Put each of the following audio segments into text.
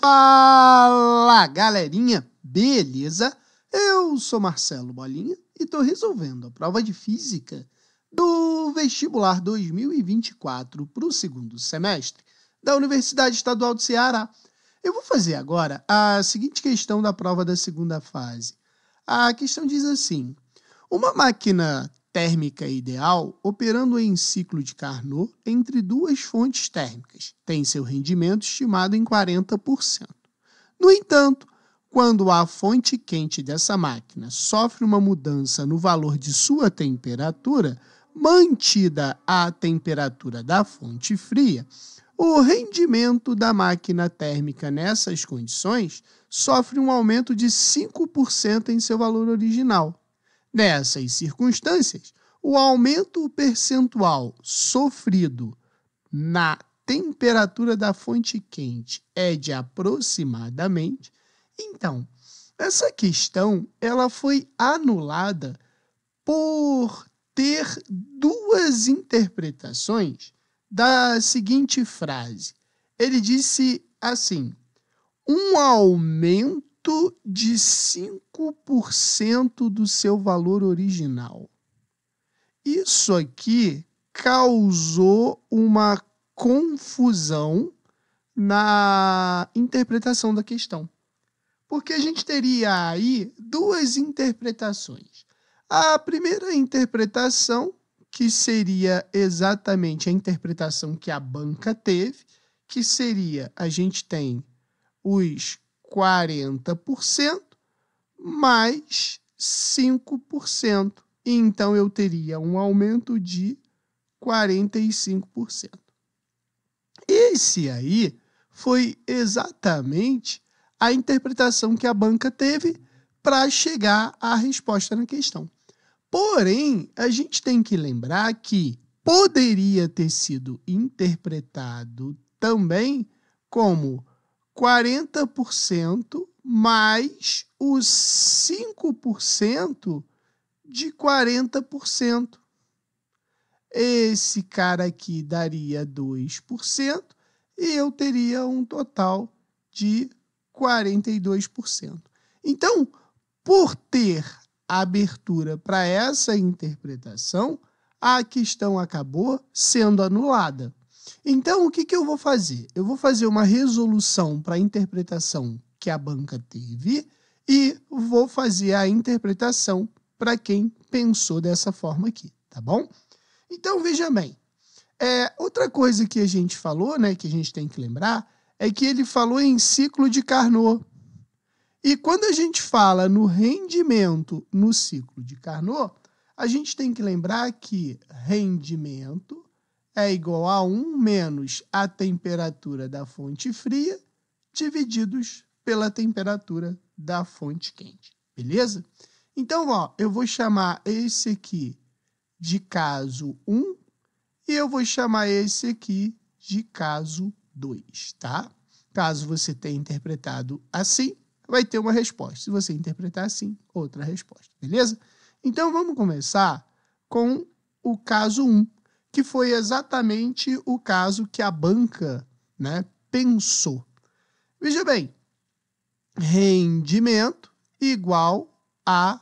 Fala galerinha, beleza? Eu sou Marcelo Bolinha e estou resolvendo a prova de física do vestibular 2024 para o segundo semestre da Universidade Estadual do Ceará. Eu vou fazer agora a seguinte questão da prova da segunda fase. A questão diz assim: uma máquina térmica ideal operando em ciclo de Carnot entre duas fontes térmicas. Tem seu rendimento estimado em 40%. No entanto, quando a fonte quente dessa máquina sofre uma mudança no valor de sua temperatura, mantida a temperatura da fonte fria, o rendimento da máquina térmica nessas condições sofre um aumento de 5% em seu valor original Nessas circunstâncias, o aumento percentual sofrido na temperatura da fonte quente é de aproximadamente. Então, essa questão ela foi anulada por ter duas interpretações da seguinte frase. Ele disse assim: um aumento muito de 5% do seu valor original. Isso aqui causou uma confusão na interpretação da questão. Porque a gente teria aí duas interpretações. A primeira interpretação, que seria exatamente a interpretação que a banca teve, que seria a gente tem os 40% mais 5%. Então eu teria um aumento de 45%. Esse aí foi exatamente a interpretação que a banca teve para chegar à resposta na questão. Porém, a gente tem que lembrar que poderia ter sido interpretado também como 40% mais os 5% de 40%. Esse cara aqui daria 2% e eu teria um total de 42%. Então, por ter abertura para essa interpretação, a questão acabou sendo anulada. Então, o que, que eu vou fazer? Eu vou fazer uma resolução para a interpretação que a banca teve e vou fazer a interpretação para quem pensou dessa forma aqui, tá bom? Então, veja bem. É, outra coisa que a gente falou, né, que a gente tem que lembrar, é que ele falou em ciclo de Carnot. E quando a gente fala no rendimento no ciclo de Carnot, a gente tem que lembrar que rendimento é igual a 1 menos a temperatura da fonte fria divididos pela temperatura da fonte quente. Beleza? Então, ó, eu vou chamar esse aqui de caso 1 e eu vou chamar esse aqui de caso 2, tá? Caso você tenha interpretado assim, vai ter uma resposta. Se você interpretar assim, outra resposta, beleza? Então, vamos começar com o caso 1 que foi exatamente o caso que a banca né, pensou. Veja bem, rendimento igual a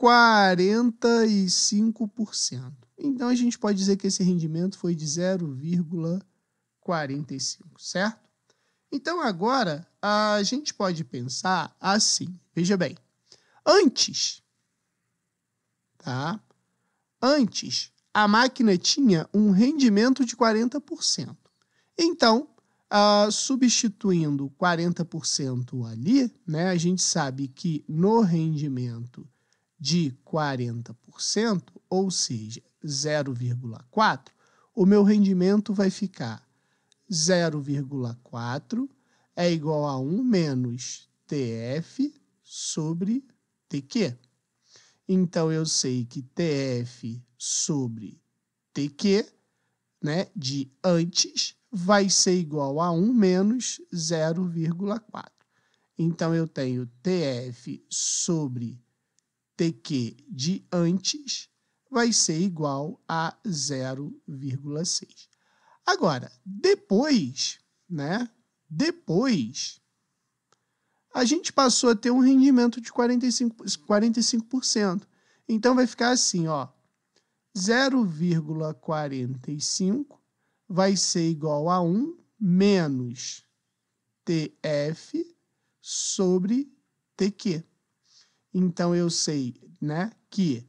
45%. Então a gente pode dizer que esse rendimento foi de 0,45, certo? Então agora a gente pode pensar assim, veja bem. Antes, tá? Antes a máquina tinha um rendimento de 40%. Então, uh, substituindo 40% ali, né, a gente sabe que no rendimento de 40%, ou seja, 0,4, o meu rendimento vai ficar 0,4 é igual a 1 menos TF sobre TQ. Então eu sei que TF sobre TQ, né, de antes, vai ser igual a 1 menos 0,4. Então eu tenho TF sobre TQ de antes vai ser igual a 0,6. Agora, depois, né? Depois a gente passou a ter um rendimento de 45, 45%. Então vai ficar assim, ó. 0,45 vai ser igual a 1 menos TF sobre TQ. Então eu sei, né, que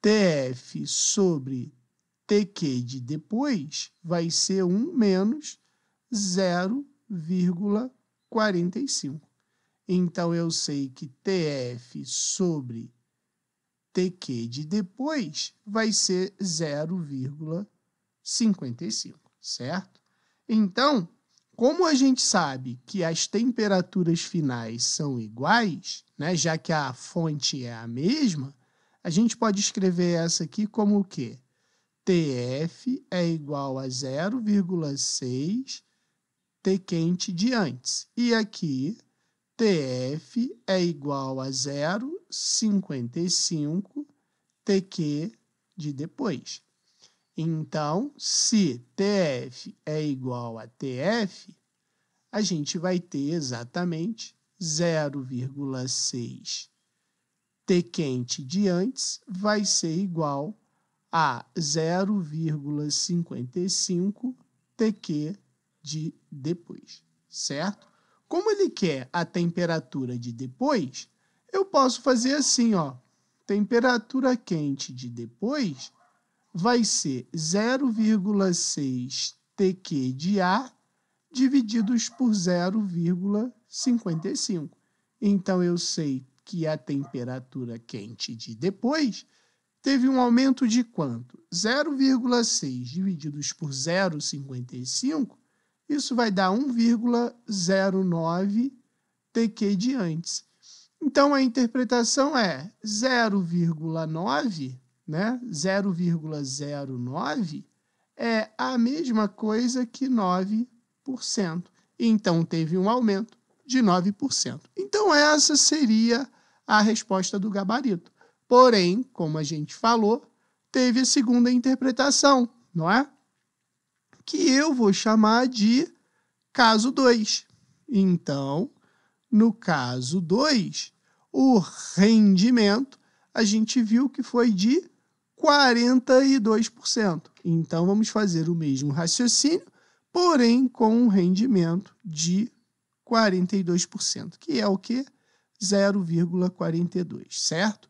TF sobre TQ de depois vai ser 1 menos 0,45. Então eu sei que TF sobre TQ de depois vai ser 0,55, certo? Então, como a gente sabe que as temperaturas finais são iguais, né, já que a fonte é a mesma, a gente pode escrever essa aqui como o quê? TF é igual a 0,6 T quente de antes. E aqui TF é igual a 0,55 TQ de depois. Então, se TF é igual a TF, a gente vai ter exatamente 0,6 T quente de antes vai ser igual a 0,55 TQ de depois, certo? Como ele quer a temperatura de depois, eu posso fazer assim, ó. Temperatura quente de depois vai ser 0,6 TQ de A divididos por 0,55. Então, eu sei que a temperatura quente de depois teve um aumento de quanto? 0,6 divididos por 0,55 isso vai dar 1,09 TQ de antes. Então a interpretação é 0,9, né? 0,09 é a mesma coisa que 9%. Então teve um aumento de 9%. Então essa seria a resposta do gabarito. Porém, como a gente falou, teve a segunda interpretação, não é? que eu vou chamar de caso 2. Então, no caso 2, o rendimento a gente viu que foi de 42%. Então, vamos fazer o mesmo raciocínio, porém com um rendimento de 42%, que é o que? 0,42, certo?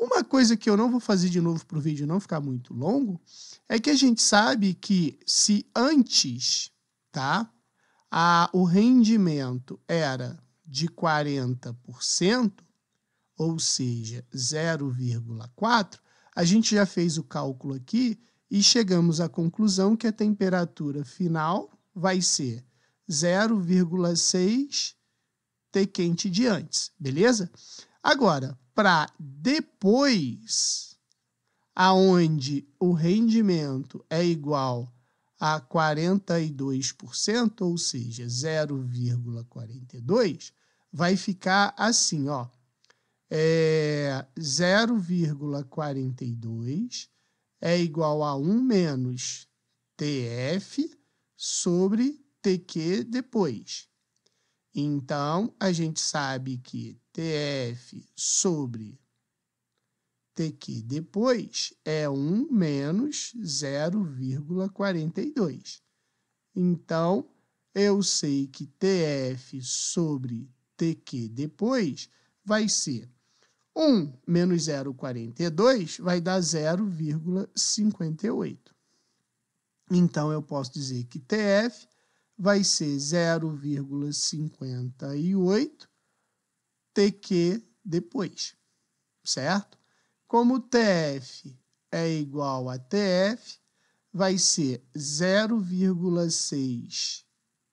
Uma coisa que eu não vou fazer de novo para o vídeo não ficar muito longo é que a gente sabe que se antes tá, a, o rendimento era de 40%, ou seja, 0,4, a gente já fez o cálculo aqui e chegamos à conclusão que a temperatura final vai ser 0,6 T quente de antes, beleza? Agora, para depois, aonde o rendimento é igual a 42%, ou seja, 0,42, vai ficar assim, ó. É 0,42 é igual a 1 menos TF sobre TQ depois. Então, a gente sabe que TF sobre TQ depois é 1 menos 0,42. Então, eu sei que TF sobre TQ depois vai ser 1 menos 0,42 vai dar 0,58. Então, eu posso dizer que TF vai ser 0,58 TQ depois, certo? Como TF é igual a TF, vai ser 0,6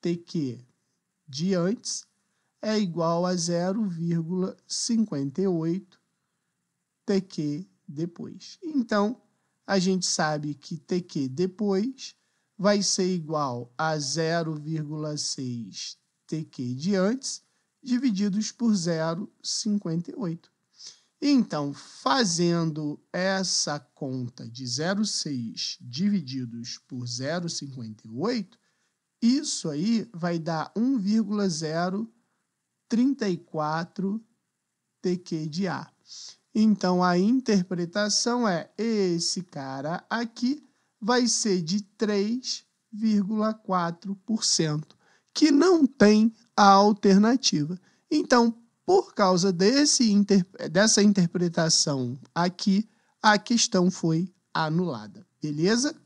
TQ de antes é igual a 0,58 TQ depois. Então, a gente sabe que TQ depois vai ser igual a 0,6 TQ de antes, divididos por 0,58. Então, fazendo essa conta de 0,6 divididos por 0,58, isso aí vai dar 1,034 TQ de A. Então, a interpretação é esse cara aqui vai ser de 3,4%, que não tem a alternativa. Então, por causa desse, dessa interpretação aqui, a questão foi anulada. Beleza?